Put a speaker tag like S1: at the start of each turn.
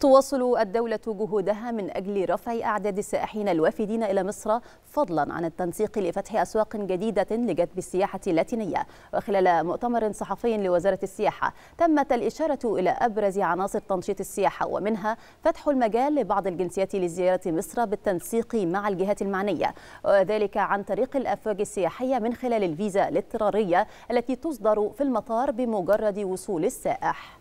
S1: تواصل الدولة جهودها من أجل رفع أعداد السائحين الوافدين إلى مصر فضلا عن التنسيق لفتح أسواق جديدة لجذب السياحة اللاتينية وخلال مؤتمر صحفي لوزارة السياحة تمت الإشارة إلى أبرز عناصر تنشيط السياحة ومنها فتح المجال لبعض الجنسيات لزيارة مصر بالتنسيق مع الجهات المعنية وذلك عن طريق الأفواج السياحية من خلال الفيزا الاضطرارية التي تصدر في المطار بمجرد وصول السائح